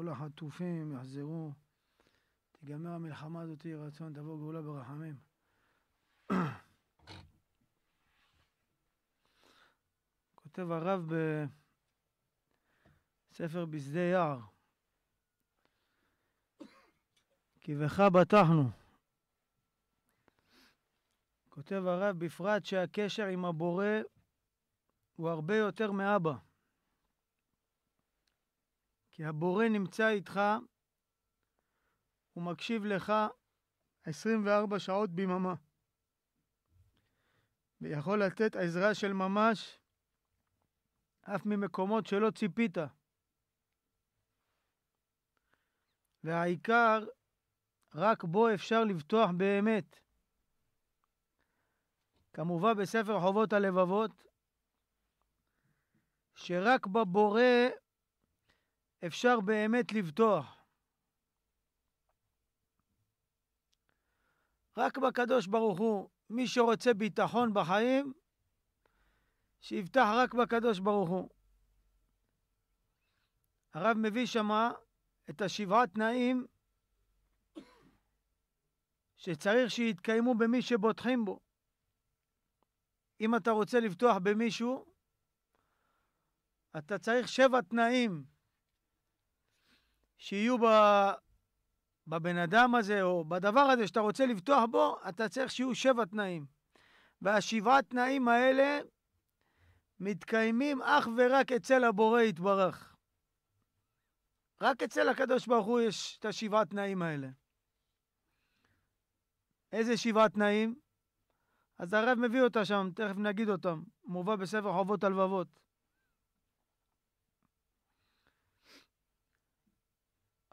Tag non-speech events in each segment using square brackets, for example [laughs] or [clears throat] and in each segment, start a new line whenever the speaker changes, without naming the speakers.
כל החטופים יחזרו, תיגמר המלחמה הזאת, יהי רצון, תבוא גאולה ברחמים. [clears throat] כותב הרב בספר בשדה יער, כי בך בטחנו. כותב הרב בפרט שהקשר עם הבורא הוא הרבה יותר מאבא. כי הבורא נמצא איתך, הוא מקשיב לך 24 שעות ביממה. ויכול לתת עזרה של ממש אף ממקומות שלא ציפית. והעיקר, רק בו אפשר לבטוח באמת. כמובן בספר חובות הלבבות, שרק בבורא אפשר באמת לבטוח. רק בקדוש ברוך הוא, מי שרוצה ביטחון בחיים, שיבטח רק בקדוש ברוך הוא. הרב מביא שמה את השבעה תנאים שצריך שיתקיימו במי שבוטחים בו. אם אתה רוצה לבטוח במישהו, אתה צריך שבע תנאים שיהיו ב... בבן אדם הזה, או בדבר הזה שאתה רוצה לבטוח בו, אתה צריך שיהיו שבע תנאים. והשבעה תנאים האלה מתקיימים אך ורק אצל הבורא יתברך. רק אצל הקדוש ברוך הוא יש את השבעה תנאים האלה. איזה שבעה תנאים? אז הרב מביא אותה שם, תכף נגיד אותם, מובא בספר חובות הלבבות.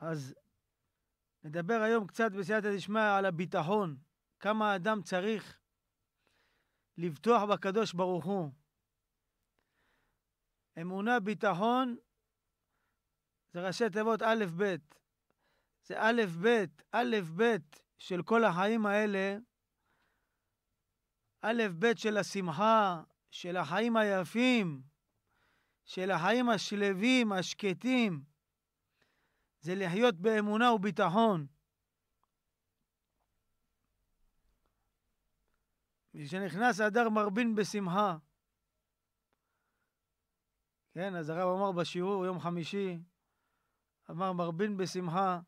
אז נדבר היום קצת בסייעתא דשמיא על הביטחון, כמה האדם צריך לבטוח בקדוש ברוך הוא. אמונה, ביטחון, זה ראשי תיבות א', ב'. זה א', ב', א', ב' של כל החיים האלה, א', ב' של השמחה, של החיים היפים, של החיים השלווים, השקטים. זה לחיות באמונה וביטחון. כשנכנס אדר מרבין בשמחה. כן, אז הרב אמר בשיעור, יום חמישי, אמר מרבין בשמחה.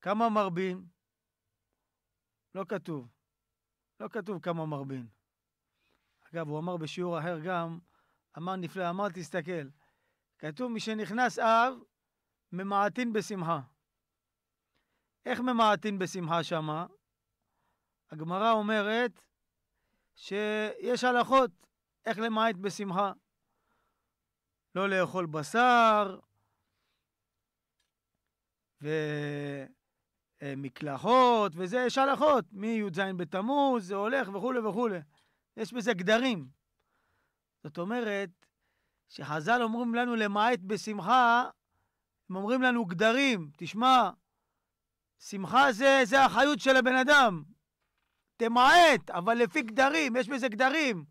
כמה מרבין? לא כתוב. לא כתוב כמה מרבין. אגב, הוא אמר בשיעור אחר גם, אמר נפלא, אמר תסתכל. כתוב משנכנס אב, ממעטין בשמחה. איך ממעטין בשמחה שמה? הגמרא אומרת שיש הלכות איך למעט בשמחה. לא לאכול בשר, ומקלחות, אה, וזה, יש הלכות, מי"ז בתמוז, זה הולך וכולי וכולי. יש בזה גדרים. זאת אומרת, שחז"ל אומרים לנו למעט בשמחה, הם אומרים לנו גדרים, תשמע, שמחה זה, זה החיות של הבן אדם. תמעט, אבל לפי גדרים, יש בזה גדרים.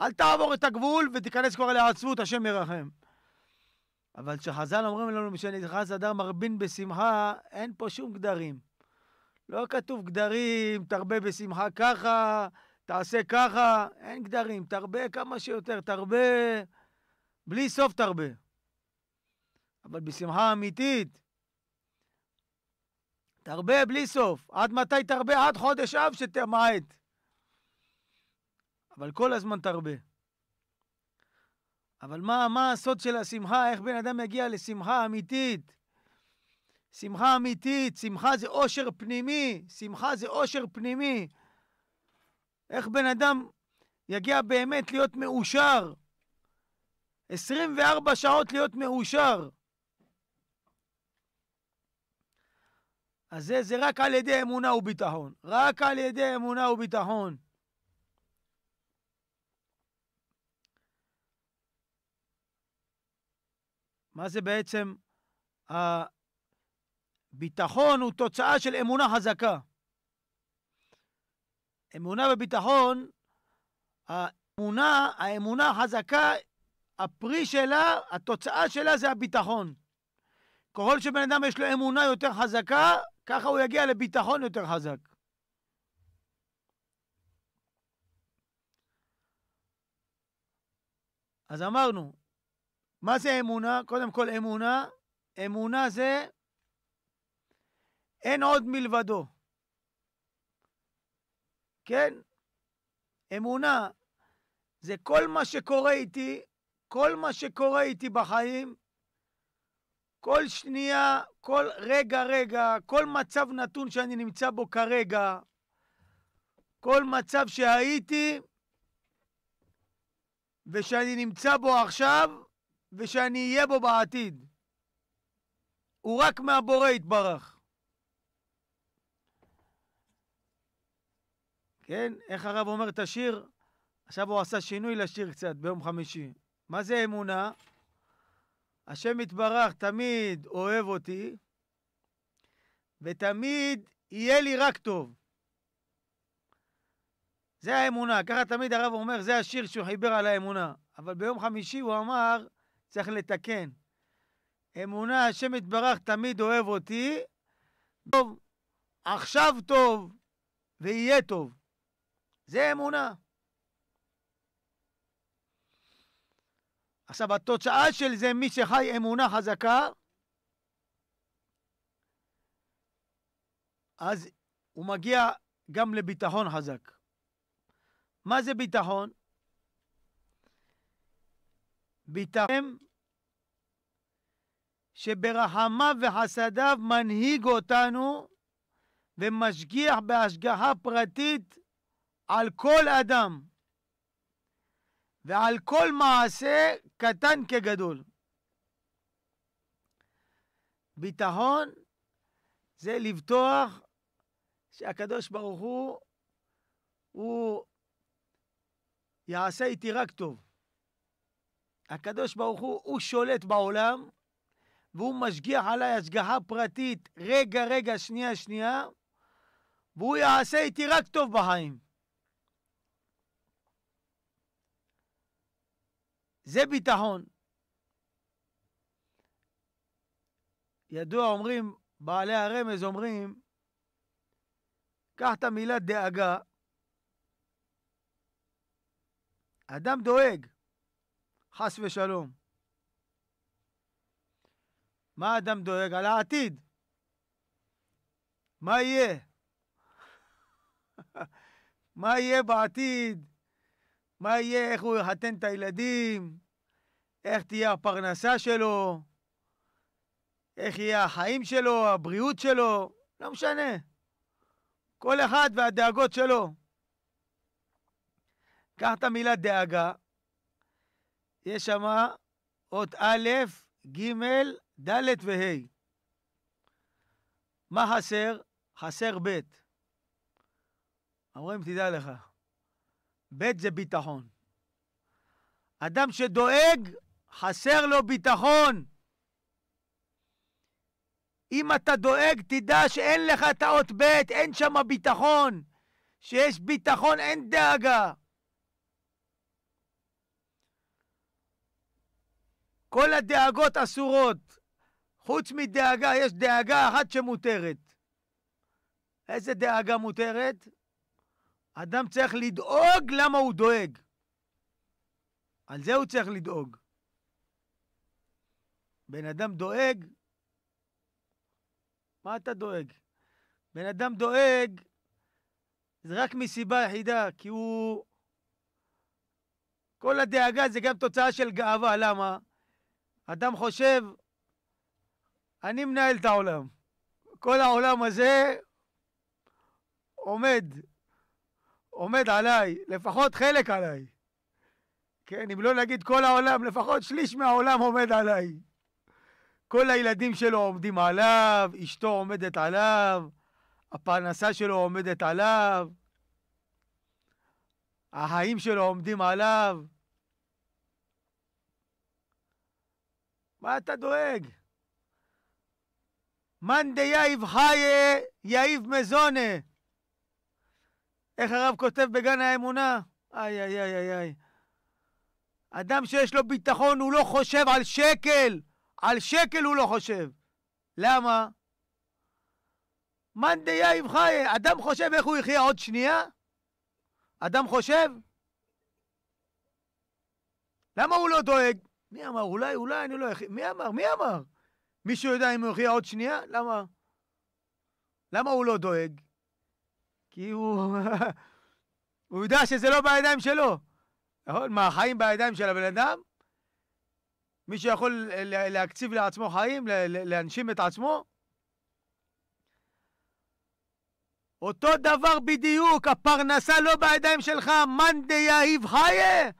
אל תעבור את הגבול ותיכנס כבר לעצבות, השם ירחם. אבל כשחז"ל אומרים לנו, משנכנס אדר מרבין בשמחה, אין פה שום גדרים. לא כתוב גדרים, תרבה בשמחה ככה, תעשה ככה, אין גדרים, תרבה כמה שיותר, תרבה, בלי סוף תרבה. אבל בשמחה אמיתית. תרבה בלי סוף. עד מתי תרבה? עד חודש אב שתמעט. אבל כל הזמן תרבה. אבל מה, מה הסוד של השמחה? איך בן אדם יגיע לשמחה אמיתית? שמחה אמיתית, שמחה זה אושר פנימי, שמחה זה אושר פנימי. איך בן אדם יגיע באמת להיות מאושר? 24 שעות להיות מאושר. אז זה, זה רק על ידי אמונה וביטחון. רק על ידי אמונה וביטחון. מה זה בעצם? הביטחון הוא תוצאה של אמונה חזקה. אמונה וביטחון, האמונה, האמונה החזקה, הפרי שלה, התוצאה שלה זה הביטחון. ככל שבן אדם יש לו אמונה יותר חזקה, ככה הוא יגיע לביטחון יותר חזק. אז אמרנו, מה זה אמונה? קודם כל אמונה, אמונה זה אין עוד מלבדו. כן? אמונה זה כל מה שקורה איתי, כל מה שקורה איתי בחיים, כל שנייה, כל רגע, רגע, כל מצב נתון שאני נמצא בו כרגע, כל מצב שהייתי ושאני נמצא בו עכשיו ושאני אהיה בו בעתיד. הוא רק מהבורא יתברך. כן? איך הרב אומר את השיר? עכשיו הוא עשה שינוי לשיר קצת ביום חמישי. מה זה אמונה? השם יתברך תמיד אוהב אותי, ותמיד יהיה לי רק טוב. זה האמונה, ככה תמיד הרב אומר, זה השיר שהוא חיבר על האמונה. אבל ביום חמישי הוא אמר, צריך לתקן. אמונה, השם יתברך תמיד אוהב אותי, טוב, עכשיו טוב, ויהיה טוב. זה אמונה. עכשיו, התוצאה של זה, מי שחי אמונה חזקה, אז הוא מגיע גם לביטחון חזק. מה זה ביטחון? ביטחון שברחמיו וחסדיו מנהיג אותנו ומשגיח בהשגחה פרטית על כל אדם. ועל כל מעשה קטן כגדול. ביטחון זה לבטוח שהקדוש ברוך הוא, הוא יעשה איתי רק טוב. הקדוש ברוך הוא, הוא שולט בעולם, והוא משגיח עליי השגחה פרטית רגע, רגע, שנייה, שנייה, והוא יעשה איתי רק טוב בחיים. זה ביטחון. ידוע אומרים, בעלי הרמז אומרים, קח את המילה דאגה, אדם דואג, חס ושלום. מה אדם דואג? על העתיד. מה יהיה? [laughs] מה יהיה בעתיד? מה יהיה, איך הוא יחתן את הילדים, איך תהיה הפרנסה שלו, איך יהיה החיים שלו, הבריאות שלו, לא משנה. כל אחד והדאגות שלו. קח את המילה דאגה, יש שמה אות א', ג', ד' וה'. מה חסר? חסר ב'. אומרים, תדע לך, ב' זה ביטחון. אדם שדואג, חסר לו ביטחון. אם אתה דואג, תדע שאין לך את האות ב', אין שם ביטחון. שיש ביטחון, אין דאגה. כל הדאגות אסורות. חוץ מדאגה, יש דאגה אחת שמותרת. איזה דאגה מותרת? אדם צריך לדאוג למה הוא דואג. על זה הוא צריך לדאוג. בן אדם דואג, מה אתה דואג? בן אדם דואג, זה רק מסיבה יחידה, כי הוא... כל הדאגה זה גם תוצאה של גאווה, למה? אדם חושב, אני מנהל את העולם. כל העולם הזה עומד עומד עליי, לפחות חלק עליי. כן, אם לא נגיד כל העולם, לפחות שליש מהעולם עומד עליי. כל הילדים שלו עומדים עליו, אשתו עומדת עליו, הפרנסה שלו עומדת עליו, החיים שלו עומדים עליו. מה אתה דואג? מאן דייב חיה יאיב מזונה. איך הרב כותב בגן האמונה? איי, איי, איי, איי, איי. אדם שיש לו ביטחון, הוא לא חושב על שקל. על שקל הוא לא חושב. למה? מאן דייב חי, אדם חושב איך הוא יחיה עוד שנייה? אדם חושב? למה הוא לא דואג? מי אמר? אולי, אולי אני לא אחיה. מי אמר? מי אמר? מישהו יודע אם הוא יחיה עוד שנייה? למה? למה הוא לא דואג? כי הוא... [laughs] הוא יודע שזה לא בידיים שלו. נכון? מה, החיים בידיים של הבן אדם? מי שיכול להקציב לעצמו חיים, להנשים את עצמו? אותו דבר בדיוק, הפרנסה לא בידיים שלך, מאן דאהיב חיה.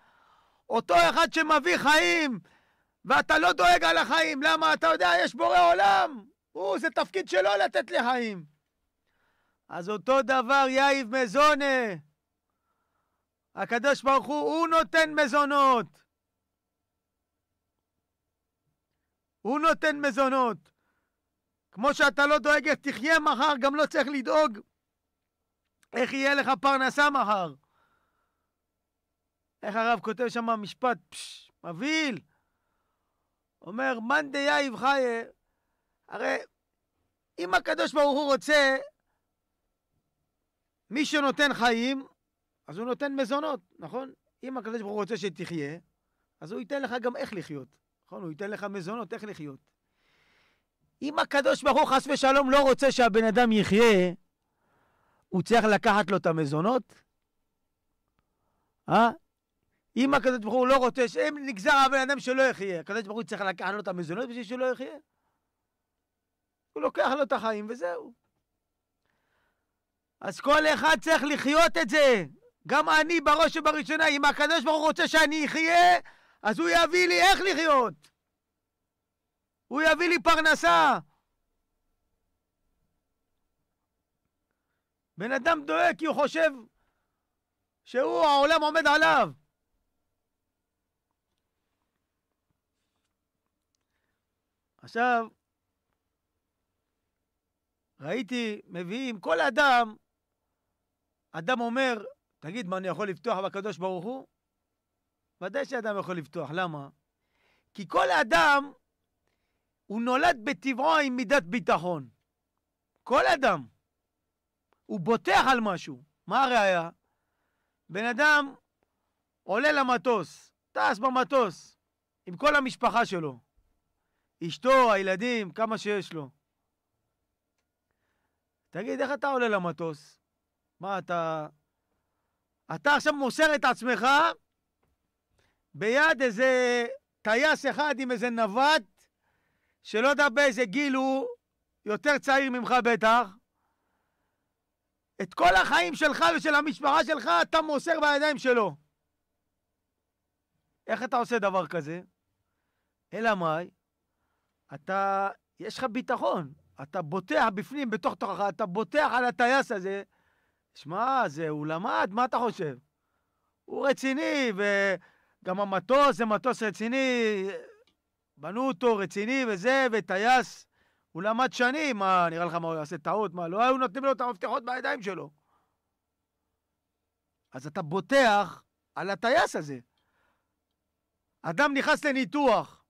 אותו אחד שמביא חיים, ואתה לא דואג על החיים, למה? אתה יודע, יש בורא עולם. הוא, זה תפקיד שלו לתת לי חיים. אז אותו דבר יאיב מזונה. הקדוש ברוך הוא, הוא נותן מזונות. הוא נותן מזונות. כמו שאתה לא דואג איך תחיה מחר, גם לא צריך לדאוג איך יהיה לך פרנסה מחר. איך הרב כותב שם משפט פש, מבהיל. אומר, מאן דייב חיה, הרי אם הקדוש ברוך הוא רוצה, מי שנותן חיים, אז הוא נותן מזונות, נכון? אם הקדוש ברוך הוא רוצה שתחיה, אז הוא ייתן לך גם איך לחיות, נכון? הוא ייתן לך מזונות, איך לחיות. אם הקדוש ברוך הוא חס ושלום לא רוצה שהבן אדם יחיה, הוא צריך לקחת לו את המזונות? אה? אם הקדוש ברוך הוא לא רוצה, ש... אם נגזר הבן אדם שלא יחיה, הקדוש ברוך הוא צריך לקחת לו את המזונות בשביל שהוא לא יחיה? הוא לוקח לו את החיים וזהו. אז כל אחד צריך לחיות את זה. גם אני בראש ובראשונה, אם הקדוש ברוך הוא רוצה שאני אחיה, אז הוא יביא לי איך לחיות. הוא יביא לי פרנסה. בן אדם דואג כי הוא חושב שהוא, העולם עומד עליו. עכשיו, ראיתי, מביאים, כל אדם אדם אומר, תגיד, מה, אני יכול לפתוח בקדוש ברוך הוא? ודאי שאדם יכול לפתוח, למה? כי כל אדם, הוא נולד בטבעו עם מידת ביטחון. כל אדם. הוא בוטח על משהו. מה הראייה? בן אדם עולה למטוס, טס במטוס, עם כל המשפחה שלו. אשתו, הילדים, כמה שיש לו. תגיד, איך אתה עולה למטוס? מה אתה... אתה עכשיו מוסר את עצמך ביד איזה טייס אחד עם איזה נווט, שלא יודע באיזה גיל הוא, יותר צעיר ממך בטח. את כל החיים שלך ושל המשפחה שלך אתה מוסר בידיים שלו. איך אתה עושה דבר כזה? אלא מאי? אתה, יש לך ביטחון, אתה בוטח בפנים, בתוך תוכך, אתה בוטח על הטייס הזה, שמע, זה, הוא למד, מה אתה חושב? הוא רציני, וגם המטוס זה מטוס רציני, בנו אותו רציני וזה, וטייס, הוא למד שנים, מה, נראה לך מה הוא יעשה טעות, מה, לא היו נותנים לו את המפתחות בידיים שלו. אז אתה בוטח על הטייס הזה. אדם נכנס לניתוח,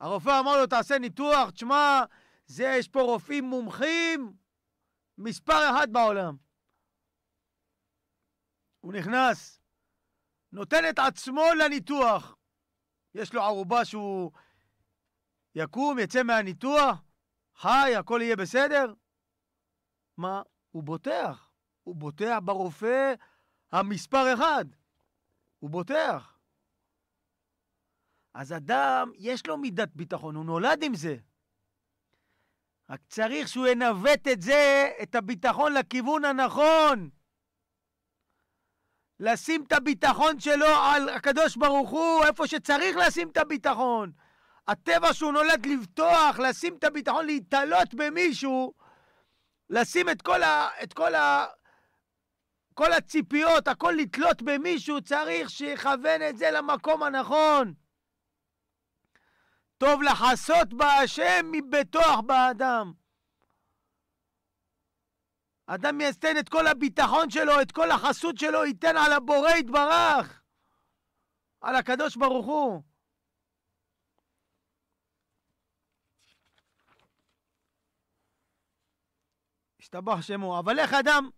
הרופא אמר לו, תעשה ניתוח, תשמע, זה, יש פה רופאים מומחים, מספר אחת בעולם. הוא נכנס, נותן את עצמו לניתוח. יש לו ערובה שהוא יקום, יצא מהניתוח, חי, הכל יהיה בסדר? מה? הוא בוטח. הוא בוטח ברופא המספר אחד. הוא בוטח. אז אדם, יש לו מידת ביטחון, הוא נולד עם זה. רק צריך שהוא ינווט את זה, את הביטחון, לכיוון הנכון. לשים את הביטחון שלו על הקדוש ברוך הוא, איפה שצריך לשים את הביטחון. הטבע שהוא נולד לבטוח, לשים את הביטחון, להתעלות במישהו, לשים את כל, ה, את כל, ה, כל הציפיות, הכל לתלות במישהו, צריך שיכוון את זה למקום הנכון. טוב לחסות בהשם מבטוח באדם. אדם יסתן את כל הביטחון שלו, את כל החסות שלו, ייתן על הבורא יתברך, על הקדוש ברוך הוא. השתבח שמו. אבל איך אדם,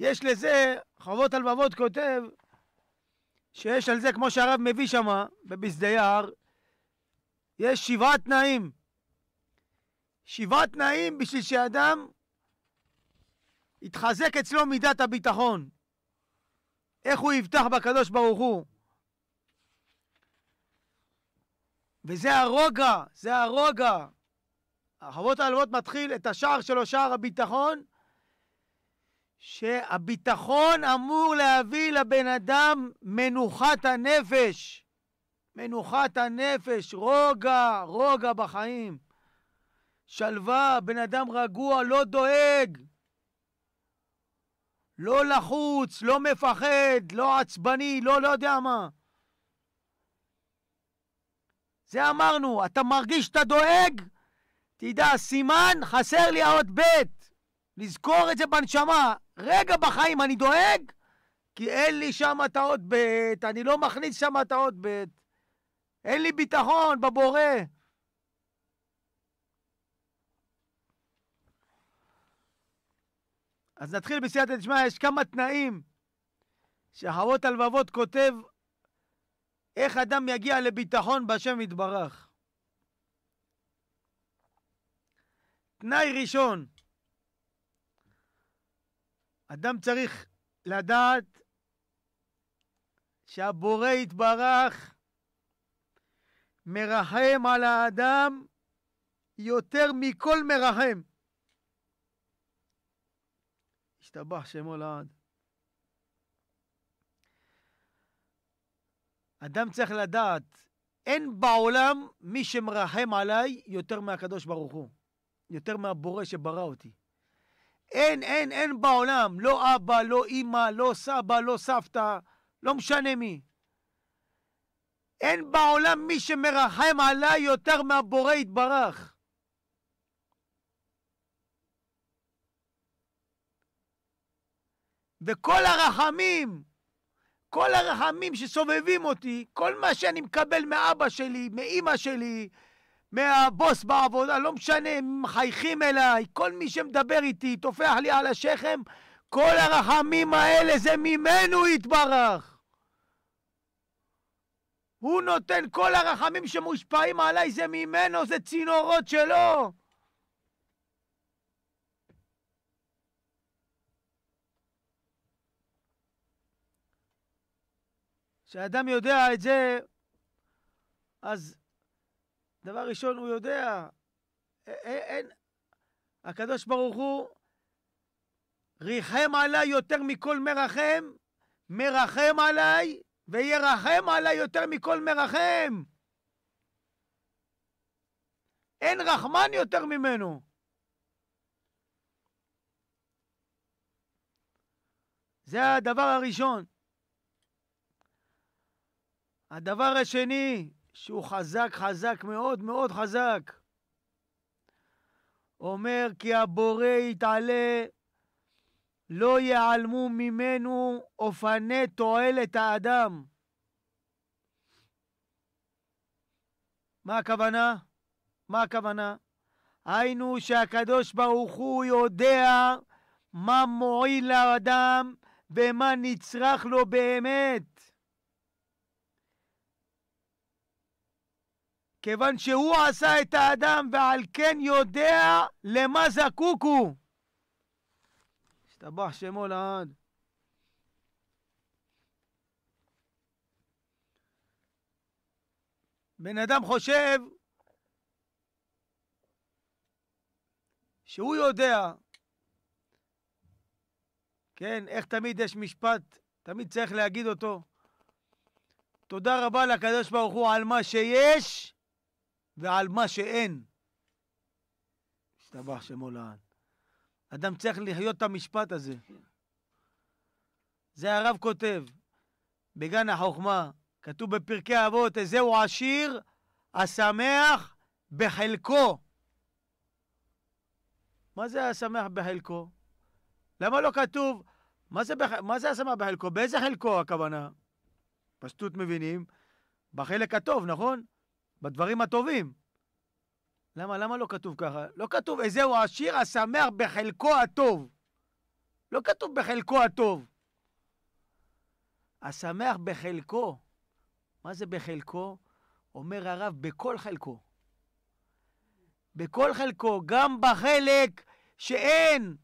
יש לזה, חובות הלבבות כותב, שיש על זה, כמו שהרב מביא שמה, בבשדה יער, יש שבעה תנאים. שבעה תנאים בשביל שאדם התחזק אצלו מידת הביטחון. איך הוא יבטח בקדוש ברוך הוא. וזה הרוגע, זה הרוגע. החובות העלוות מתחיל את השער שלו, שער הביטחון, שהביטחון אמור להביא לבן אדם מנוחת הנפש. מנוחת הנפש, רוגע, רוגע בחיים. שלווה, בן אדם רגוע, לא דואג. לא לחוץ, לא מפחד, לא עצבני, לא לא יודע מה. זה אמרנו, אתה מרגיש שאתה דואג? תדע, סימן, חסר לי האות ב'. לזכור את זה בנשמה. רגע בחיים אני דואג, כי אין לי שם את האות ב', אני לא מכניס שם את האות ב'. אין לי ביטחון בבורא. אז נתחיל בסייעתא דשמיא, יש כמה תנאים שחוות הלבבות כותב איך אדם יגיע לביטחון בהשם יתברך. תנאי ראשון, אדם צריך לדעת שהבורא יתברך מרחם על האדם יותר מכל מרחם. השתבח שמו לעד. אדם צריך לדעת, אין בעולם מי שמרחם עליי יותר מהקדוש ברוך הוא, יותר מהבורא שברא אותי. אין, אין, אין בעולם, לא אבא, לא אימא, לא סבא, לא סבתא, לא משנה מי. אין בעולם מי שמרחם עליי יותר מהבורא יתברך. וכל הרחמים, כל הרחמים שסובבים אותי, כל מה שאני מקבל מאבא שלי, מאימא שלי, מהבוס בעבודה, לא משנה, מחייכים אליי, כל מי שמדבר איתי, טופח לי על השכם, כל הרחמים האלה זה ממנו יתברך. הוא נותן כל הרחמים שמושפעים עליי, זה ממנו, זה צינורות שלו. כשאדם יודע את זה, אז דבר ראשון, הוא יודע, אין, הקדוש ברוך הוא ריחם עליי יותר מכל מרחם, מרחם עליי, וירחם עליי יותר מכל מרחם. אין רחמן יותר ממנו. זה הדבר הראשון. הדבר השני, שהוא חזק, חזק מאוד מאוד חזק, אומר כי הבורא יתעלה, לא ייעלמו ממנו אופני תועלת האדם. מה הכוונה? מה הכוונה? היינו שהקדוש ברוך הוא יודע מה מועיל לאדם ומה נצרך לו באמת. כיוון שהוא עשה את האדם ועל כן יודע למה זקוק הוא. השתבח שמו לעד. בן אדם חושב שהוא יודע, כן, איך תמיד יש משפט, תמיד צריך להגיד אותו, תודה רבה לקדוש ברוך הוא על מה שיש, ועל מה שאין. השתבח שמו לעד. אדם צריך לחיות את המשפט הזה. זה הרב כותב בגן החוכמה, כתוב בפרקי אבות, זהו עשיר השמח בחלקו. מה זה השמח בחלקו? למה לא כתוב, מה זה, בח... מה זה השמח בחלקו? באיזה חלקו הכוונה? פשטות מבינים, בחלק הטוב, נכון? בדברים הטובים. למה, למה לא כתוב ככה? לא כתוב, איזה הוא עשיר השמח בחלקו הטוב. לא כתוב בחלקו הטוב. השמח בחלקו. מה זה בחלקו? אומר הרב, בכל חלקו. בכל חלקו, גם בחלק שאין,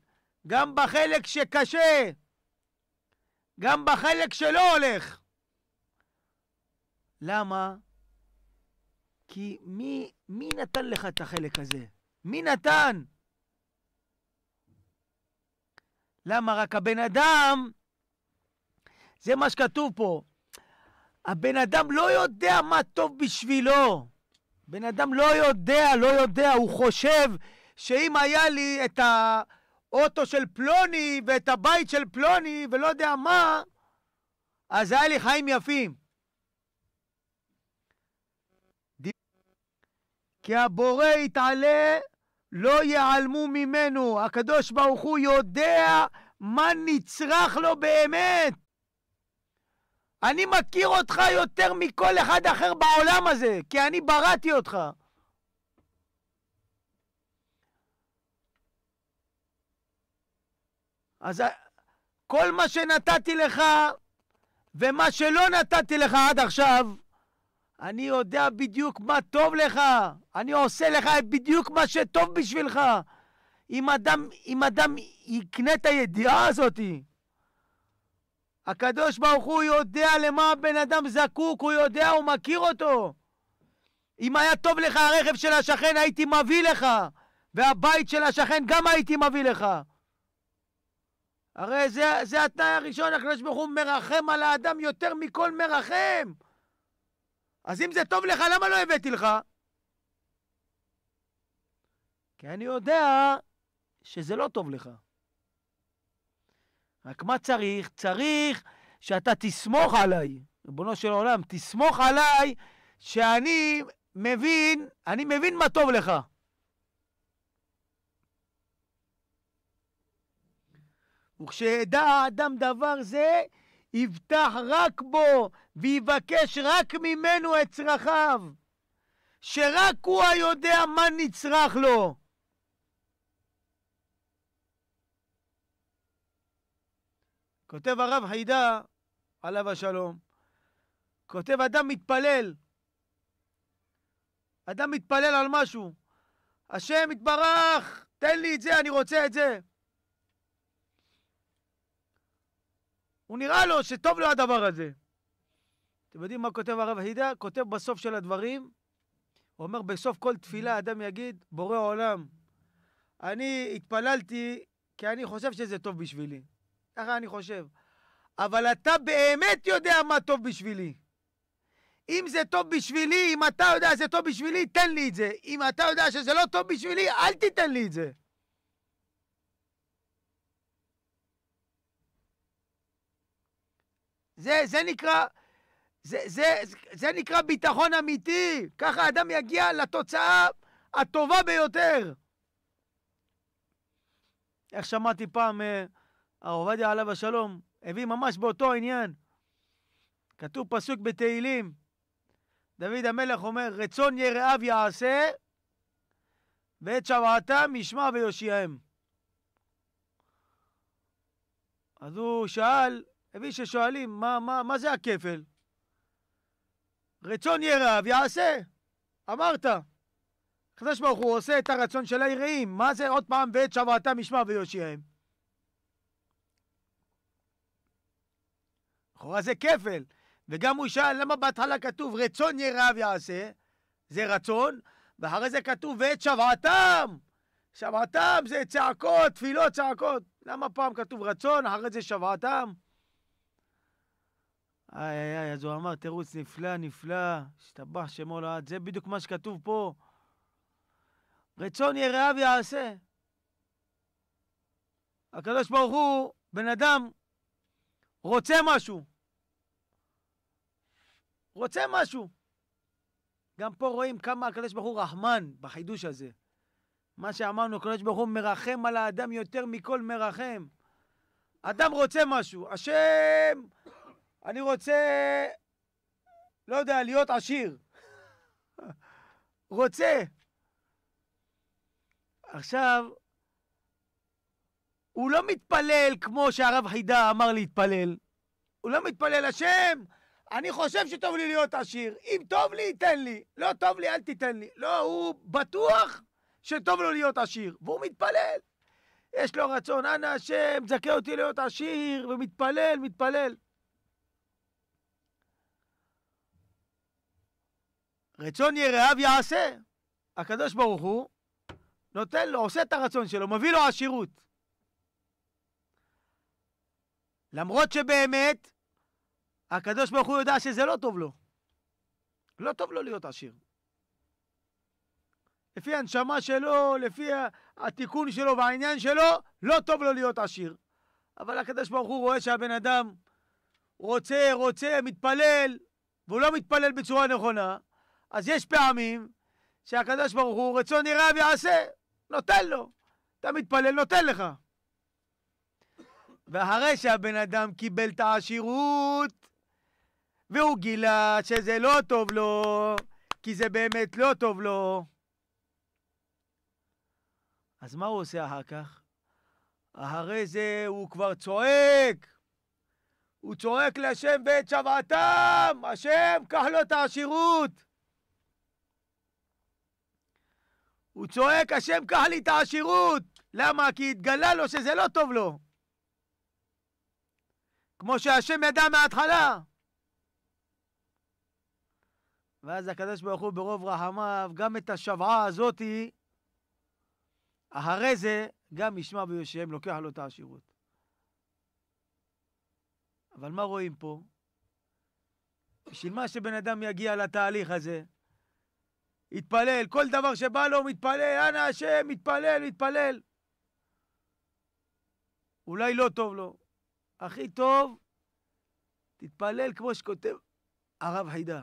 גם בחלק שקשה, גם בחלק שלא הולך. למה? כי מי, מי נתן לך את החלק הזה? מי נתן? למה רק הבן אדם, זה מה שכתוב פה, הבן אדם לא יודע מה טוב בשבילו. בן אדם לא יודע, לא יודע, הוא חושב שאם היה לי את האוטו של פלוני ואת הבית של פלוני ולא יודע מה, אז היה לי חיים יפים. כי הבורא יתעלה, לא ייעלמו ממנו. הקדוש ברוך הוא יודע מה נצרך לו באמת. אני מכיר אותך יותר מכל אחד אחר בעולם הזה, כי אני בראתי אותך. אז כל מה שנתתי לך ומה שלא נתתי לך עד עכשיו, אני יודע בדיוק מה טוב לך, אני עושה לך בדיוק מה שטוב בשבילך. אם אדם, אם אדם יקנה את הידיעה הזאת, הקדוש ברוך הוא יודע למה הבן אדם זקוק, הוא יודע, הוא מכיר אותו. אם היה טוב לך הרכב של השכן, הייתי מביא לך, והבית של השכן גם הייתי מביא לך. הרי זה, זה התנאי הראשון, הקדוש ברוך הוא מרחם על האדם יותר מכל מרחם. אז אם זה טוב לך, למה לא הבאתי לך? כי אני יודע שזה לא טוב לך. רק מה צריך? צריך שאתה תסמוך עליי, ריבונו של עולם, תסמוך עליי שאני מבין, אני מבין מה טוב לך. וכשאדע אדם דבר זה, יבטח רק בו ויבקש רק ממנו את צרכיו, שרק הוא היודע מה נצרך לו. כותב הרב חידה, עליו השלום, כותב אדם מתפלל, אדם מתפלל על משהו, השם יתברך, תן לי את זה, אני רוצה את זה. הוא נראה לו שטוב לו הדבר הזה. אתם יודעים מה כותב הרב הידע? כותב בסוף של הדברים, הוא אומר, בסוף כל תפילה אדם יגיד, בורא עולם, אני התפללתי כי אני חושב שזה טוב בשבילי. ככה אני חושב. אבל אתה באמת יודע מה טוב בשבילי. אם זה טוב בשבילי, אם אתה יודע שזה טוב בשבילי, תן לי את זה. אם אתה יודע שזה לא טוב בשבילי, אל תיתן לי את זה. זה, זה נקרא... זה, זה, זה נקרא ביטחון אמיתי, ככה האדם יגיע לתוצאה הטובה ביותר. איך שמעתי פעם, אה, הרב עובדיה עליו השלום, הביא ממש באותו עניין. כתוב פסוק בתהילים, דוד המלך אומר, רצון יראיו יעשה, ואת שבעתם ישמע ויושיעם. אז הוא שאל, הביא ששואלים, מה, מה, מה זה הכפל? רצון ירעב יעשה, אמרת. הקדוש ברוך הוא עושה את הרצון של היראים, מה זה עוד פעם ואת שבעתם ישמע ויושיעם? לכאורה זה כפל, וגם הוא שאל למה בהתחלה כתוב רצון ירעב יעשה, זה רצון, ואחרי זה כתוב ואת שבעתם, שבעתם זה צעקות, תפילות, צעקות. למה פעם כתוב רצון, אחרי זה שבעתם? איי איי איי, אז הוא אמר, תירוץ נפלא, נפלא, השתבח שמו לעד. לא זה בדיוק מה שכתוב פה. רצון יראיו יעשה. הקדוש ברוך הוא, בן אדם, רוצה משהו. רוצה משהו. גם פה רואים כמה הקדוש ברוך הוא רחמן בחידוש הזה. מה שאמרנו, הקדוש ברוך הוא מרחם על האדם יותר מכל מרחם. אדם רוצה משהו, השם אני רוצה, לא יודע, להיות עשיר. [laughs] רוצה. עכשיו, הוא לא מתפלל כמו שהרב חידה אמר להתפלל. הוא לא מתפלל, השם, אני חושב שטוב לי להיות עשיר. אם טוב לי, תן לי. לא טוב לי, אל תיתן לי. לא, הוא בטוח שטוב לו להיות עשיר, והוא מתפלל. יש לו רצון, אנא השם, זכה אותי להיות עשיר, ומתפלל, מתפלל. רצון יראיו יעשה. הקדוש ברוך הוא נותן לו, עושה את הרצון שלו, מביא לו עשירות. למרות שבאמת, הקדוש ברוך הוא יודע שזה לא טוב לו. לא טוב לו להיות עשיר. לפי הנשמה שלו, לפי התיקון שלו והעניין שלו, לא טוב לו להיות עשיר. אבל הקדוש ברוך הוא רואה שהבן אדם רוצה, רוצה, מתפלל, והוא לא מתפלל בצורה נכונה, אז יש פעמים שהקדוש ברוך הוא, רצון ירב יעשה, נותן לו. אתה מתפלל, נותן לך. ואחרי שהבן אדם קיבל את העשירות, והוא גילה שזה לא טוב לו, כי זה באמת לא טוב לו, אז מה הוא עושה אחר כך? אחרי זה הוא כבר צועק. הוא צועק להשם בעת שוועתם, השם, קח לו את העשירות. הוא צועק, השם קח לי את העשירות. למה? כי התגלה לו שזה לא טוב לו. כמו שהשם ידע מההתחלה. ואז הקדוש ברוך הוא ברוב רחמיו, גם את השוועה הזאתי, אחרי זה, גם ישמע ביושם, לוקח לו את העשירות. אבל מה רואים פה? בשביל מה שבן אדם יגיע לתהליך הזה, התפלל, כל דבר שבא לו מתפלל, אנא השם, מתפלל, מתפלל. אולי לא טוב לו. הכי טוב, תתפלל כמו שכותב הרב חידה.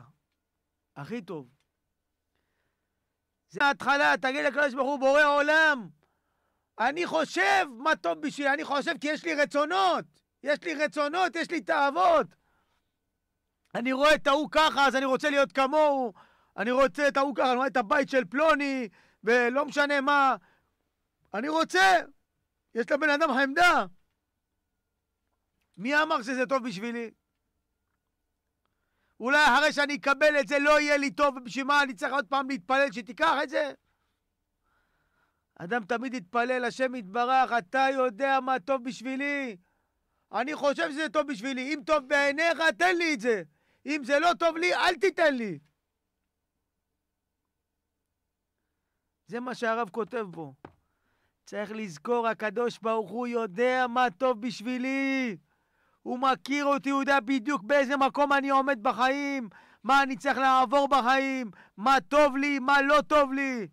הכי טוב. זה ההתחלה, תגיד לקדוש ברוך הוא, בורא עולם, אני חושב מה טוב בשבילי, אני חושב כי יש לי רצונות, יש לי רצונות, יש לי תאוות. אני רואה את ההוא ככה, אז אני רוצה להיות כמוהו. אני רוצה את ההוא ככה, את הבית של פלוני, ולא משנה מה. אני רוצה. יש לבן אדם עמדה. מי אמר שזה טוב בשבילי? אולי אחרי שאני אקבל את זה לא יהיה לי טוב, ובשביל מה אני צריך עוד פעם להתפלל שתיקח את זה? אדם תמיד יתפלל, השם יתברך, אתה יודע מה טוב בשבילי. אני חושב שזה טוב בשבילי. אם טוב בעיניך, תן לי את זה. אם זה לא טוב לי, אל תיתן לי. זה מה שהרב כותב פה. צריך לזכור, הקדוש ברוך הוא יודע מה טוב בשבילי. הוא מכיר אותי, הוא יודע בדיוק באיזה מקום אני עומד בחיים, מה אני צריך לעבור בחיים, מה טוב לי, מה לא טוב לי.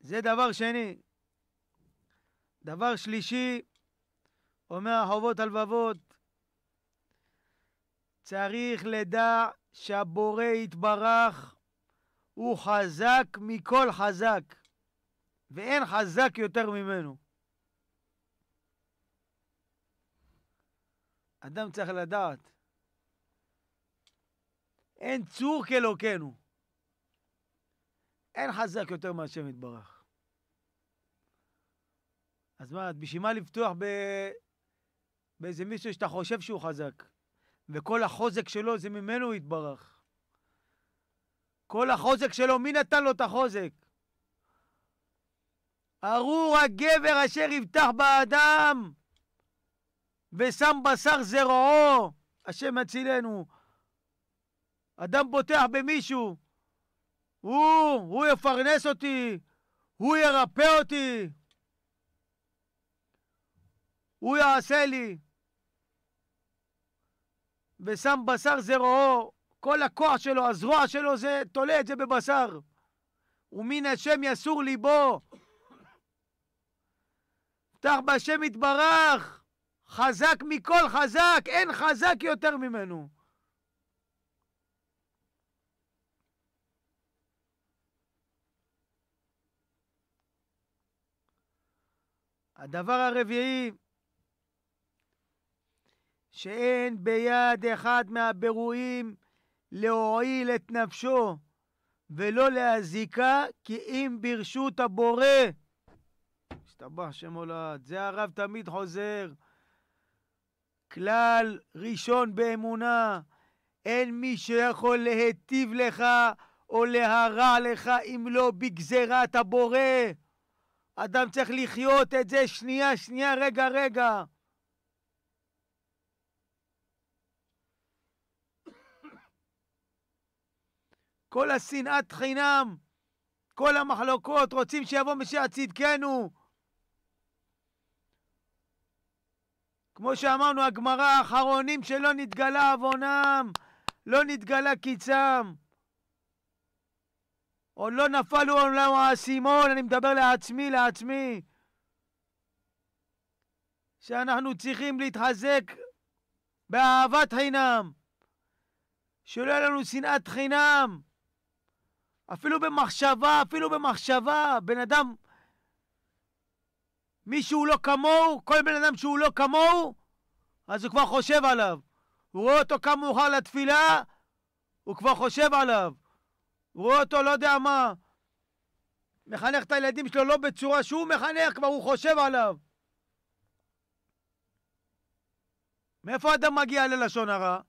זה דבר שני. דבר שלישי, אומר החובות הלבבות, צריך לדע שהבורא יתברך הוא חזק מכל חזק, ואין חזק יותר ממנו. אדם צריך לדעת, אין צור כאלוקינו. אין חזק יותר מהשם יתברך. אז מה, בשביל מה לפתוח ב... באיזה מישהו שאתה חושב שהוא חזק? וכל החוזק שלו זה ממנו הוא יתברך. כל החוזק שלו, מי נתן לו את החוזק? ארור הגבר אשר יבטח באדם ושם בשר זרועו, השם מצילנו. אדם בוטח במישהו, הוא, הוא יפרנס אותי, הוא ירפא אותי, הוא יעשה לי. ושם בשר זרועו, כל הכוח שלו, הזרוע שלו, זה תולה את זה בבשר. ומן השם יסור ליבו. פתח בשם יתברך, חזק מכל חזק, אין חזק יותר ממנו. הדבר הרביעי, שאין ביד אחד מהבירואים להועיל את נפשו ולא להזיקה, כי אם ברשות הבורא. הסתבח שם הולד, זה הרב תמיד חוזר. כלל ראשון באמונה, אין מי שיכול להיטיב לך או להרע לך אם לא בגזירת הבורא. אדם צריך לחיות את זה שנייה, שנייה, רגע, רגע. כל השנאת חינם, כל המחלוקות, רוצים שיבוא משיח צדקנו. כמו שאמרנו, הגמרא, האחרונים שלא נתגלה עוונם, לא נתגלה קיצם. עוד לא נפלו עולם האסימון, אני מדבר לעצמי, לעצמי. שאנחנו צריכים להתחזק באהבת חינם. שלא יהיה לנו שנאת חינם. אפילו במחשבה, אפילו במחשבה, בן אדם, מי שהוא לא כמוהו, כל בן אדם שהוא לא כמוהו, אז הוא כבר חושב עליו. הוא רואה אותו קם מאוחר לתפילה, הוא כבר חושב עליו. הוא רואה אותו לא יודע מה, מחנך את הילדים שלו לא בצורה שהוא מחנך, כבר הוא חושב עליו. מאיפה אדם מגיע ללשון הרע?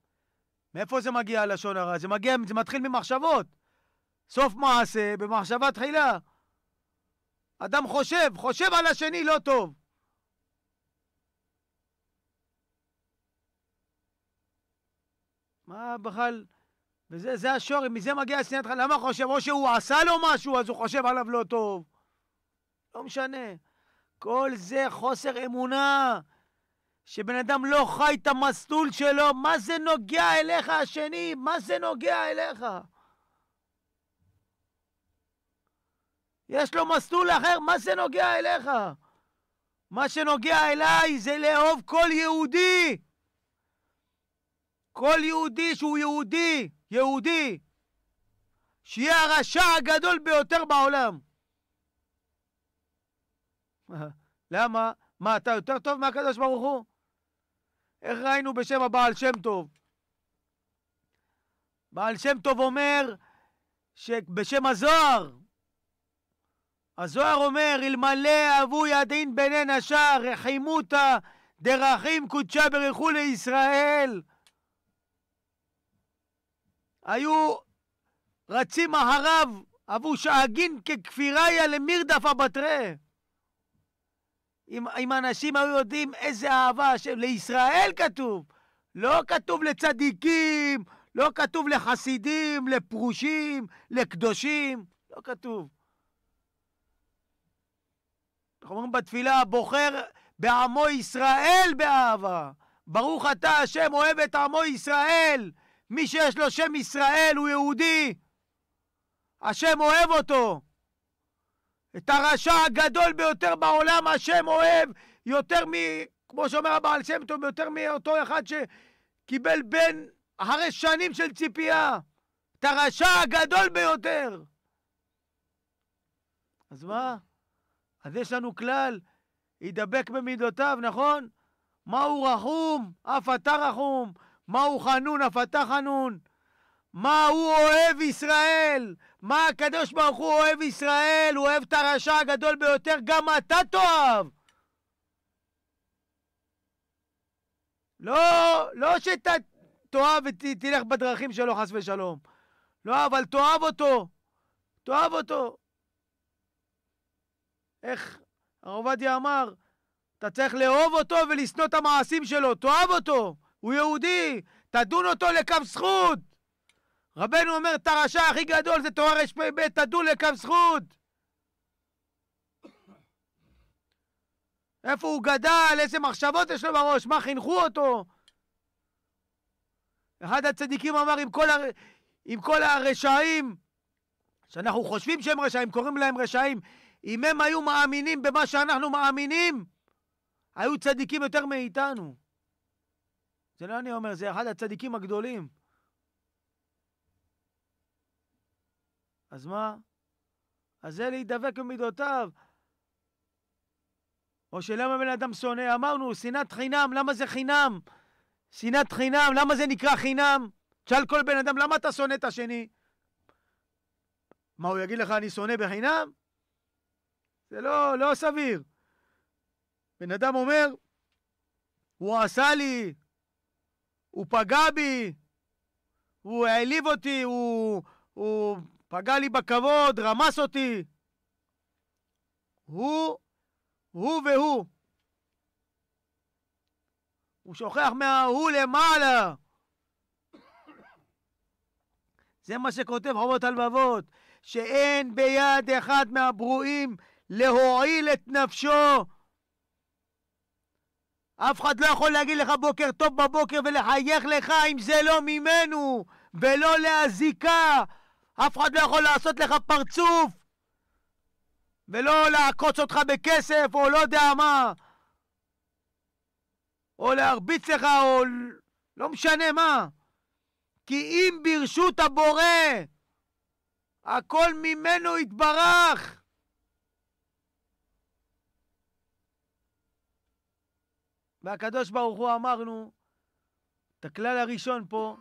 מאיפה זה מגיע ללשון הרע? זה מגיע, זה מתחיל ממחשבות. סוף מעשה במחשבה תחילה. אדם חושב, חושב על השני לא טוב. מה בכלל, וזה זה השורש, מזה מגיע שנאת חינם. למה חושב? או שהוא עשה לו משהו, אז הוא חושב עליו לא טוב. לא משנה. כל זה חוסר אמונה. שבן אדם לא חי את המסלול שלו, מה זה נוגע אליך השני? מה זה נוגע אליך? יש לו מסלול אחר, מה זה נוגע אליך? מה שנוגע אליי זה לאהוב כל יהודי. כל יהודי שהוא יהודי, יהודי, שיהיה הרשע הגדול ביותר בעולם. [laughs] למה? מה, אתה יותר טוב מהקדוש ברוך הוא? איך ראינו בשם הבעל שם טוב? בעל שם טוב אומר שבשם הזוהר, הזוהר אומר, אלמלא אבו ידין בני נשר, רחימותא דרכים קודשה ברכו לישראל. היו רצים אחריו, אבו שאגין ככפיריה למרדף אבטרה. אם, אם אנשים היו יודעים איזה אהבה, השם, לישראל כתוב, לא כתוב לצדיקים, לא כתוב לחסידים, לפרושים, לקדושים, לא כתוב. אנחנו אומרים בתפילה, בוחר בעמו ישראל באהבה. ברוך אתה השם אוהב את עמו ישראל. מי שיש לו שם ישראל הוא יהודי. השם אוהב אותו. את הרשע הגדול ביותר בעולם השם אוהב יותר מ... כמו שאומר הבעל שם טוב, יותר מאותו אחד שקיבל בן אחרי שנים של ציפייה. את הרשע הגדול ביותר. אז מה? אז יש לנו כלל, ידבק במידותיו, נכון? מהו רחום? אף אתה רחום. מהו חנון? אף אתה חנון. מה הוא אוהב ישראל? מה הקדוש ברוך הוא אוהב ישראל? הוא אוהב את הרשע הגדול ביותר, גם אתה תאהב! לא, לא שאתה תאהב ותלך בדרכים שלו, חס ושלום. לא, אבל תאהב אותו. תאהב אותו. איך הרב עובדיה אמר, אתה צריך לאהוב אותו ולשנוא את המעשים שלו, תאהב אותו, הוא יהודי, תדון אותו לקו זכות. רבנו אומר, את הרשע הכי גדול זה תורה רפ"ב, תדון לקו זכות. איפה הוא גדל, איזה מחשבות יש לו בראש, מה חינכו אותו. אחד הצדיקים אמר, עם כל, הר... עם כל הרשעים, שאנחנו חושבים שהם רשעים, קוראים להם רשעים, אם הם היו מאמינים במה שאנחנו מאמינים, היו צדיקים יותר מאיתנו. זה לא אני אומר, זה אחד הצדיקים הגדולים. אז מה? אז זה להידבק במידותיו. או שלמה בן אדם שונא? אמרנו, שנאת חינם, למה זה חינם? שנאת חינם, למה זה נקרא חינם? תשאל כל בן אדם, למה אתה שונא את השני? מה, הוא יגיד לך, אני שונא בחינם? זה לא, לא סביר. בן אדם אומר, הוא עשה לי, הוא פגע בי, הוא העליב אותי, הוא, הוא פגע לי בכבוד, רמס אותי. הוא, הוא והוא. הוא שוכח מההוא למעלה. זה מה שכותב חובות הלבבות, שאין ביד אחד מהברואים להועיל את נפשו. אף אחד לא יכול להגיד לך בוקר טוב בבוקר ולחייך לך אם זה לא ממנו, ולא להזיקה. אף אחד לא יכול לעשות לך פרצוף, ולא לעקוץ אותך בכסף, או לא יודע מה, או להרביץ לך, או לא משנה מה. כי אם ברשות הבורא, הכל ממנו יתברך. והקדוש ברוך הוא אמרנו, את הכלל הראשון פה,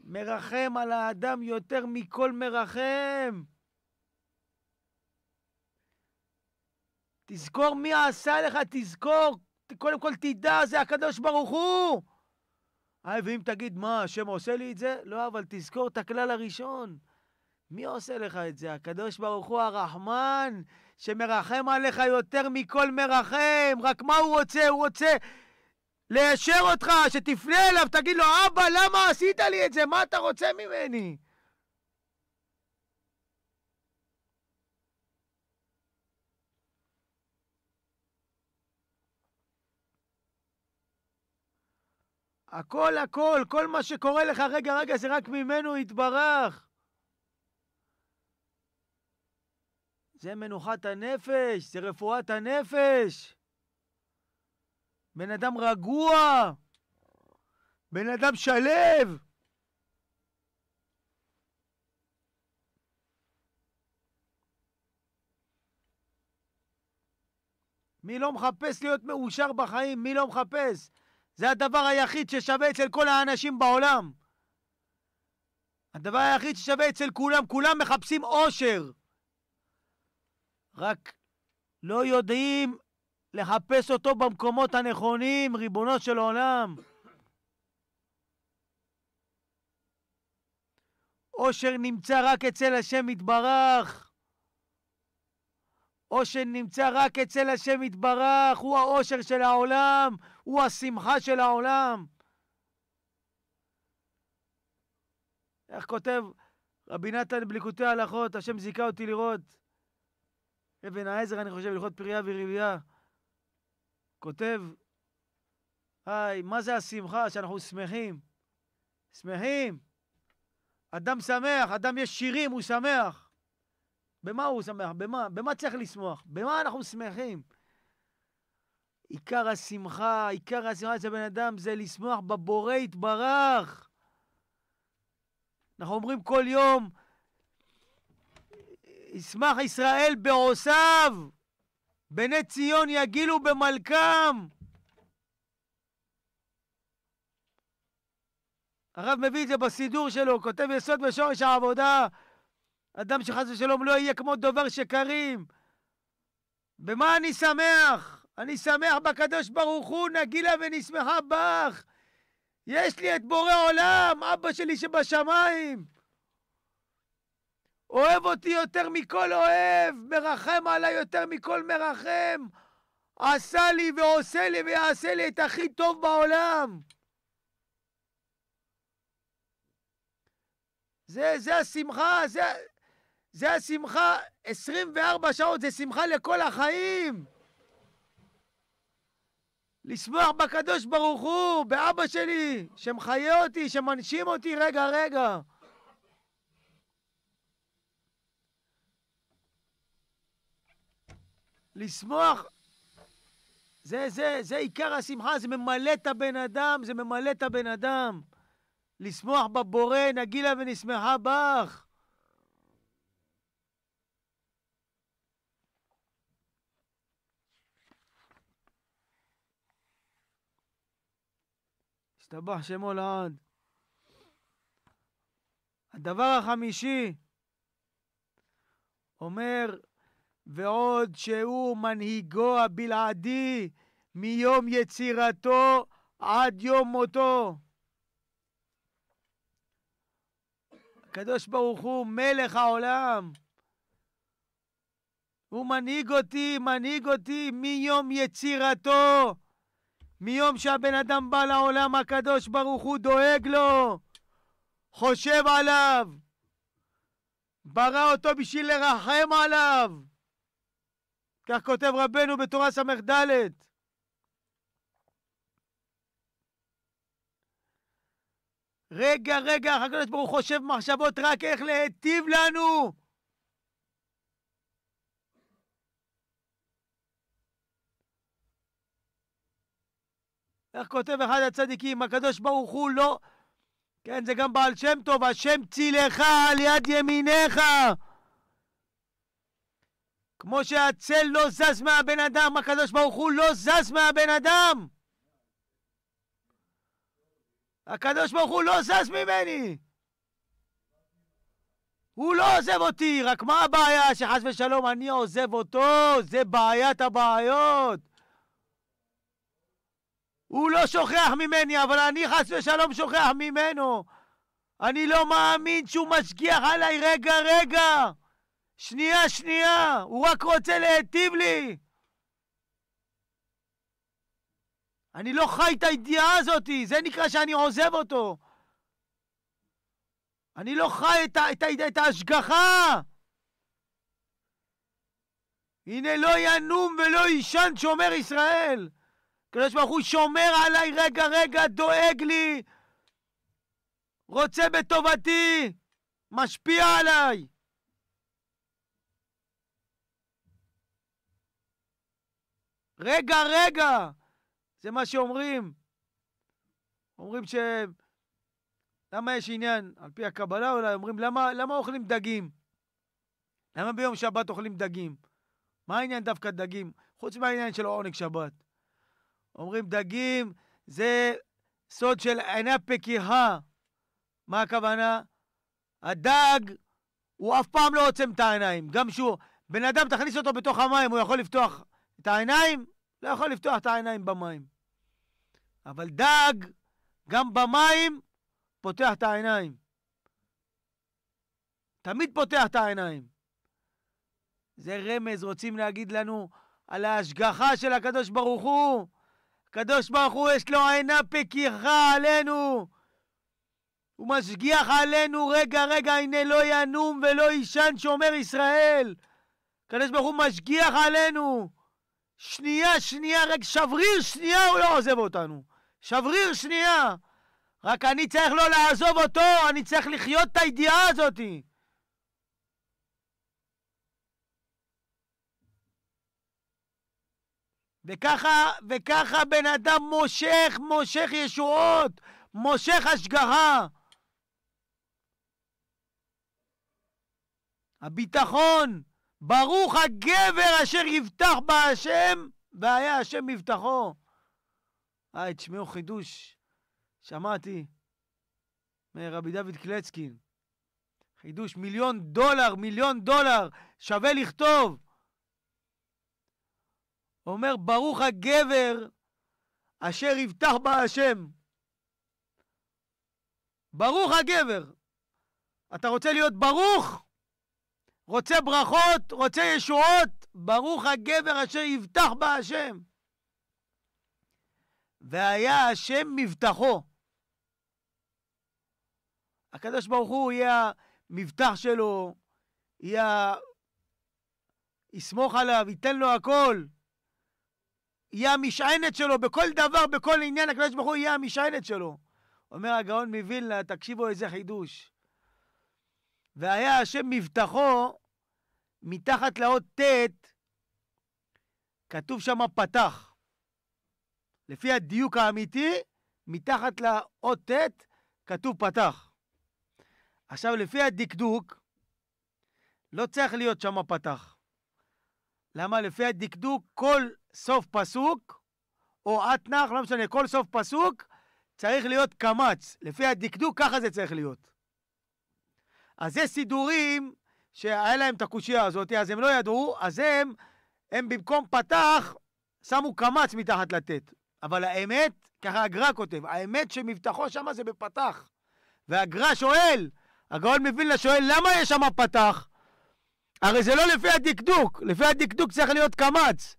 מרחם על האדם יותר מכל מרחם. תזכור מי עשה לך, תזכור, קודם כל תדע, זה הקדוש ברוך הוא. היי, ואם תגיד, מה, השם עושה לי את זה? לא, אבל תזכור את הכלל הראשון. מי עושה לך את זה? הקדוש ברוך הוא הרחמן, שמרחם עליך יותר מכל מרחם. רק מה הוא רוצה? הוא רוצה ליישר אותך, שתפנה אליו, תגיד לו, אבא, למה עשית לי את זה? מה אתה רוצה ממני? הכל הכל, כל מה שקורה לך רגע רגע זה רק ממנו יתברך. זה מנוחת הנפש, זה רפואת הנפש. בן אדם רגוע, בן אדם שלו. מי לא מחפש להיות מאושר בחיים? מי לא מחפש? זה הדבר היחיד ששווה אצל כל האנשים בעולם. הדבר היחיד ששווה אצל כולם, כולם מחפשים אושר. רק לא יודעים לחפש אותו במקומות הנכונים, ריבונו של עולם. עושר נמצא רק אצל השם יתברך. עושר נמצא רק אצל השם יתברך, הוא העושר של העולם, הוא השמחה של העולם. איך כותב רבי נתן בליקוטי ההלכות, השם זיכה אותי לראות. אבן העזר, אני חושב, ללכות פרייה ורבייה. כותב, היי, מה זה השמחה שאנחנו שמחים? שמחים. אדם שמח, אדם יש שירים, הוא שמח. במה הוא שמח? במה? במה צריך לשמוח? במה אנחנו שמחים? עיקר השמחה, עיקר השמחה של בן אדם זה לשמוח בבורא יתברך. אנחנו אומרים כל יום, ישמח ישראל בעושיו. בני ציון יגילו במלכם! הרב מביא את זה בסידור שלו, כותב יסוד בשורש העבודה. אדם שחס ושלום לא יהיה כמו דובר שקרים. במה אני שמח? אני שמח בקדוש ברוך הוא, נגילה ונשמחה בך. יש לי את בורא עולם, אבא שלי שבשמיים. אוהב אותי יותר מכל אוהב, מרחם עליי יותר מכל מרחם, עשה לי ועושה לי ויעשה לי את הכי טוב בעולם. זה, זה השמחה, זה, זה השמחה, 24 שעות זה שמחה לכל החיים. לשמוח בקדוש ברוך הוא, באבא שלי, שמחיה אותי, שמנשים אותי רגע רגע. לשמוח, זה, זה, זה עיקר השמחה, זה ממלא את הבן אדם, זה ממלא את הבן אדם. לשמוח בבורא, נגילה ונשמחה בך. השתבח שמו לעד. הדבר החמישי אומר ועוד שהוא מנהיגו הבלעדי מיום יצירתו עד יום מותו. הקדוש ברוך הוא מלך העולם. הוא מנהיג אותי, מנהיג אותי מיום יצירתו. מיום שהבן אדם בא לעולם, הקדוש ברוך הוא דואג לו, חושב עליו, ברא אותו בשביל לרחם עליו. כך כותב רבנו בתורה ס"ד. רגע, רגע, אחר כך הוא חושב מחשבות רק איך להיטיב לנו. איך כותב אחד הצדיקים, הקדוש ברוך הוא לא... כן, זה גם בעל שם טוב, השם צילך על יד ימיניך! כמו שהצל לא זז מהבן אדם, הקדוש ברוך הוא לא זז מהבן אדם! הקדוש ברוך הוא לא זז ממני! הוא לא עוזב אותי, רק מה הבעיה שחס ושלום אני עוזב אותו? זה בעיית הבעיות. הוא לא שוכח ממני, אבל אני חס ושלום שוכח ממנו. אני לא מאמין שהוא משגיח עליי רגע רגע. שנייה, שנייה, הוא רק רוצה להיטיב לי. אני לא חי את הידיעה הזאת, זה נקרא שאני עוזב אותו. אני לא חי את, ה, את, ה, את ההשגחה. הנה לא ינום ולא יישן שומר ישראל. הקדוש ברוך הוא שומר עליי רגע רגע, דואג לי, רוצה בטובתי, משפיע עליי. רגע, רגע! זה מה שאומרים. אומרים ש... למה יש עניין, על פי הקבלה אולי, אומרים, למה, למה אוכלים דגים? למה ביום שבת אוכלים דגים? מה העניין דווקא דגים? חוץ מהעניין של עונג שבת. אומרים, דגים זה סוד של עיני פקיחה. מה הכוונה? הדג, הוא אף פעם לא עוצם את העיניים. גם שהוא, בן אדם, תכניס אותו בתוך המים, הוא יכול לפתוח את העיניים, לא יכול לפתוח את העיניים במים. אבל דג, גם במים, פותח את העיניים. תמיד פותח את העיניים. זה רמז, רוצים להגיד לנו על ההשגחה של הקדוש ברוך הוא. הקדוש ברוך הוא יש לו עינה פקיחה עלינו. הוא משגיח עלינו, רגע, רגע, הנה לא ינום ולא יישן שומר ישראל. הקדוש ברוך הוא משגיח עלינו. שנייה, שנייה, רק שבריר שנייה הוא לא עוזב אותנו. שבריר שנייה. רק אני צריך לא לעזוב אותו, אני צריך לחיות את הידיעה הזאת. וככה, וככה בן אדם מושך, מושך ישועות, מושך השגחה. הביטחון, ברוך הגבר אשר יבטח בהשם, והיה השם מבטחו. היי, תשמעו חידוש, שמעתי מרבי דוד קלצקין. חידוש, מיליון דולר, מיליון דולר, שווה לכתוב. אומר, ברוך הגבר אשר יבטח בהשם. ברוך הגבר. אתה רוצה להיות ברוך? רוצה ברכות, רוצה ישועות, ברוך הגבר אשר יבטח בה השם. והיה השם מבטחו. הקדוש ברוך הוא יהיה המבטח שלו, יהיה... יסמוך עליו, ייתן לו הכל. יהיה המשענת שלו, בכל דבר, בכל עניין, הקדוש ברוך הוא יהיה המשענת שלו. אומר הגאון מווילנה, תקשיבו איזה חידוש. והיה השם מבטחו, מתחת לאות ט', כתוב שם פתח. לפי הדיוק האמיתי, מתחת לאות ט', כתוב פתח. עכשיו, לפי הדקדוק, לא צריך להיות שם פתח. למה? לפי הדקדוק, כל סוף פסוק, או אתנח, לא משנה, כל סוף פסוק, צריך להיות קמץ. לפי הדקדוק, ככה זה צריך להיות. אז יש סידורים שהיה להם את הקושייה הזאת, אז הם לא ידעו, אז הם, הם במקום פתח, שמו קמץ מתחת לטט. אבל האמת, ככה הגר"א כותב, האמת שמבטחו שמה זה בפתח. והגר"א שואל, הגאון מווילנה שואל, למה יש שם פתח? הרי זה לא לפי הדקדוק, לפי הדקדוק צריך להיות קמץ.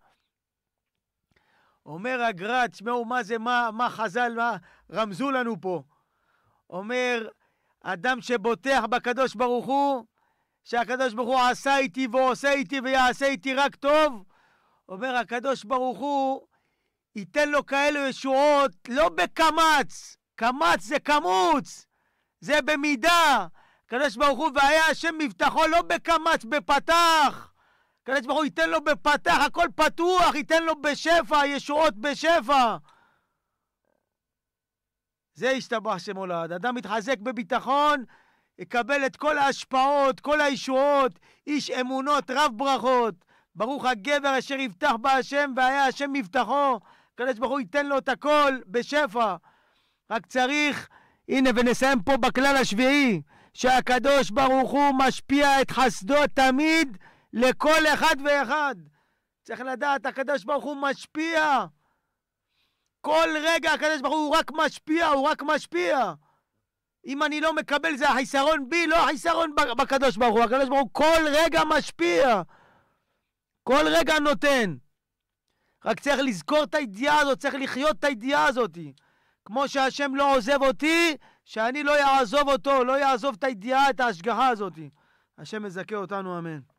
אומר הגר"א, תשמעו, מה זה, מה, מה חז"ל, מה רמזו לנו פה? אומר, אדם שבוטח בקדוש ברוך הוא, שהקדוש ברוך הוא עשה איתי ועושה איתי ויעשה איתי רק טוב, אומר הקדוש ברוך הוא, ייתן לו כאלו ישועות לא בקמץ, קמץ זה קמוץ, זה במידה. הקדוש ברוך הוא והיה השם מבטחו לא בקמץ, בפתח. הקדוש ברוך הוא ייתן לו בפתח, הכל פתוח, ייתן לו בשפע, ישועות בשפע. זה ישתבח שמולד. אדם מתחזק בביטחון, יקבל את כל ההשפעות, כל הישועות, איש אמונות רב ברכות. ברוך הגבר אשר יבטח בה השם והיה השם מבטחו. הקדוש ברוך הוא ייתן לו את הכל בשפע. רק צריך, הנה ונסיים פה בכלל השביעי, שהקדוש ברוך הוא משפיע את חסדו תמיד לכל אחד ואחד. צריך לדעת, הקדוש ברוך הוא משפיע. כל רגע הקדוש ברוך הוא רק משפיע, הוא רק משפיע. אם אני לא מקבל זה החיסרון בי, לא החיסרון בקדוש ברוך הוא. הקדוש ברוך הוא כל רגע משפיע. כל רגע נותן. רק צריך לזכור את הידיעה הזאת, צריך לחיות את הידיעה הזאת. כמו שהשם לא עוזב אותי, שאני לא אעזוב אותו, לא יעזוב את הידיעה, את ההשגחה הזאת. השם מזכה אותנו, אמן.